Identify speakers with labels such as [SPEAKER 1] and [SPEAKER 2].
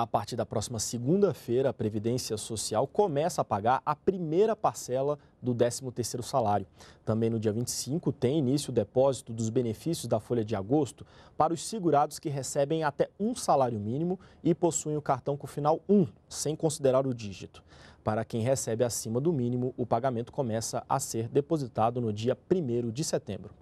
[SPEAKER 1] A partir da próxima segunda-feira, a Previdência Social começa a pagar a primeira parcela do 13º salário. Também no dia 25 tem início o depósito dos benefícios da folha de agosto para os segurados que recebem até um salário mínimo e possuem o cartão com o final 1, sem considerar o dígito. Para quem recebe acima do mínimo, o pagamento começa a ser depositado no dia 1 de setembro.